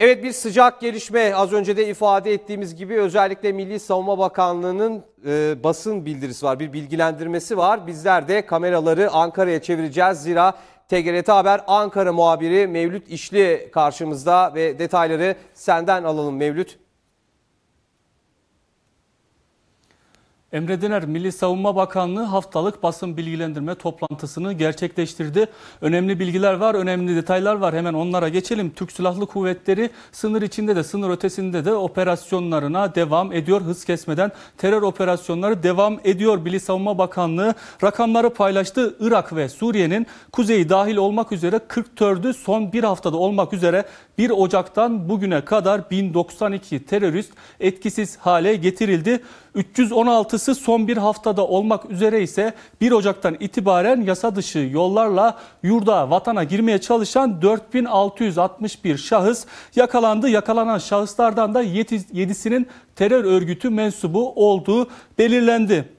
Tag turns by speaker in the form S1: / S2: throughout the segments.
S1: Evet bir sıcak gelişme az önce de ifade ettiğimiz gibi özellikle Milli Savunma Bakanlığı'nın e, basın bildirisi var, bir bilgilendirmesi var. Bizler de kameraları Ankara'ya çevireceğiz zira TGRT Haber Ankara muhabiri Mevlüt İşli karşımızda ve detayları senden alalım Mevlüt.
S2: Emrediler Milli Savunma Bakanlığı haftalık basın bilgilendirme toplantısını gerçekleştirdi. Önemli bilgiler var, önemli detaylar var. Hemen onlara geçelim. Türk Silahlı Kuvvetleri sınır içinde de sınır ötesinde de operasyonlarına devam ediyor. Hız kesmeden terör operasyonları devam ediyor. Milli Savunma Bakanlığı rakamları paylaştı. Irak ve Suriye'nin kuzeyi dahil olmak üzere 44'ü son bir haftada olmak üzere 1 Ocak'tan bugüne kadar 1092 terörist etkisiz hale getirildi. 316'sı son bir haftada olmak üzere ise 1 Ocak'tan itibaren yasa dışı yollarla yurda vatana girmeye çalışan 4661 şahıs yakalandı. Yakalanan şahıslardan da 7'sinin terör örgütü mensubu olduğu belirlendi.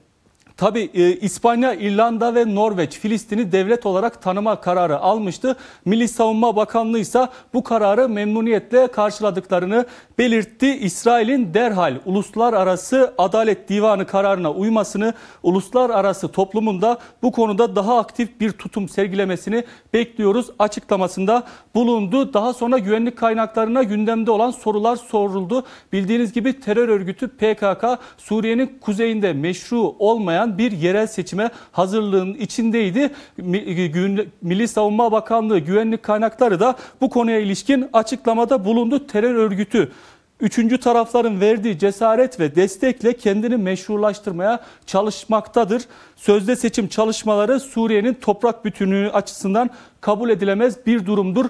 S2: Tabi e, İspanya, İrlanda ve Norveç Filistin'i devlet olarak tanıma kararı almıştı. Milli Savunma Bakanlığı ise bu kararı memnuniyetle karşıladıklarını belirtti. İsrail'in derhal uluslararası adalet divanı kararına uymasını, uluslararası toplumunda bu konuda daha aktif bir tutum sergilemesini bekliyoruz açıklamasında bulundu. Daha sonra güvenlik kaynaklarına gündemde olan sorular soruldu. Bildiğiniz gibi terör örgütü PKK Suriye'nin kuzeyinde meşru olmayan verilen bir yerel seçime hazırlığın içindeydi. E, Milli Savunma Bakanlığı güvenlik kaynakları da bu konuya ilişkin açıklamada bulundu. Terör örgütü üçüncü tarafların verdiği cesaret ve destekle kendini meşrulaştırmaya çalışmaktadır. Sözde seçim çalışmaları Suriye'nin toprak bütünlüğü açısından kabul edilemez bir durumdur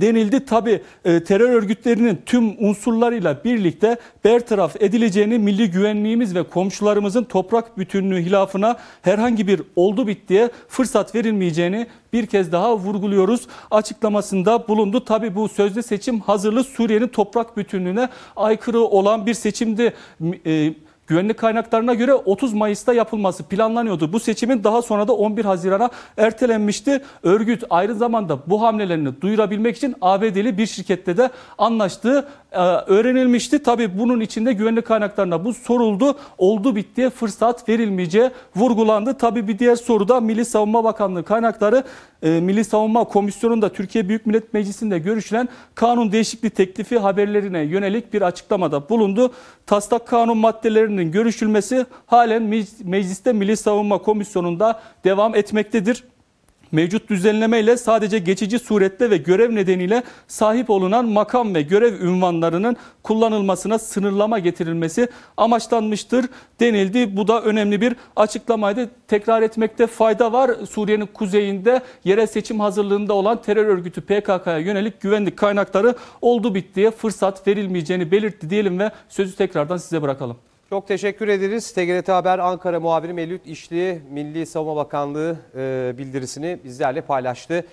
S2: denildi. Tabi e, terör örgütlerinin tüm unsurlarıyla birlikte bertaraf edileceğini milli güvenliğimiz ve komşularımızın toprak bütünlüğü hilafına herhangi bir oldu bittiye fırsat verilmeyeceğini bir kez daha vurguluyoruz. Açıklamasında bulundu. Tabi bu sözde seçim hazırlığı Suriye'nin toprak bütünlüğüne aykırı olan bir seçimdi. E, Güvenlik kaynaklarına göre 30 Mayıs'ta yapılması planlanıyordu. Bu seçimin daha sonra da 11 Haziran'a ertelenmişti. Örgüt ayrı zamanda bu hamlelerini duyurabilmek için ABD'li bir şirkette de anlaştığı e, öğrenilmişti. Tabi bunun içinde güvenlik kaynaklarına bu soruldu. Oldu bittiye fırsat verilmeyeceği vurgulandı. Tabi bir diğer soruda da Milli Savunma Bakanlığı kaynakları ee, Milli Savunma Komisyonu'nda Türkiye Büyük Millet Meclisi'nde görüşülen kanun değişikliği teklifi haberlerine yönelik bir açıklamada bulundu. Taslak kanun maddelerinin görüşülmesi halen mecliste Milli Savunma Komisyonu'nda devam etmektedir. Mevcut düzenlemeyle sadece geçici surette ve görev nedeniyle sahip olunan makam ve görev ünvanlarının kullanılmasına sınırlama getirilmesi amaçlanmıştır denildi. Bu da önemli bir açıklamaydı. Tekrar etmekte fayda var. Suriye'nin kuzeyinde yerel seçim hazırlığında olan terör örgütü PKK'ya yönelik güvenlik kaynakları oldu bittiye fırsat verilmeyeceğini belirtti diyelim ve sözü tekrardan size bırakalım.
S1: Çok teşekkür ederiz. TGRT Haber Ankara muhabiri Melut İşli Milli Savunma Bakanlığı e, bildirisini bizlerle paylaştı.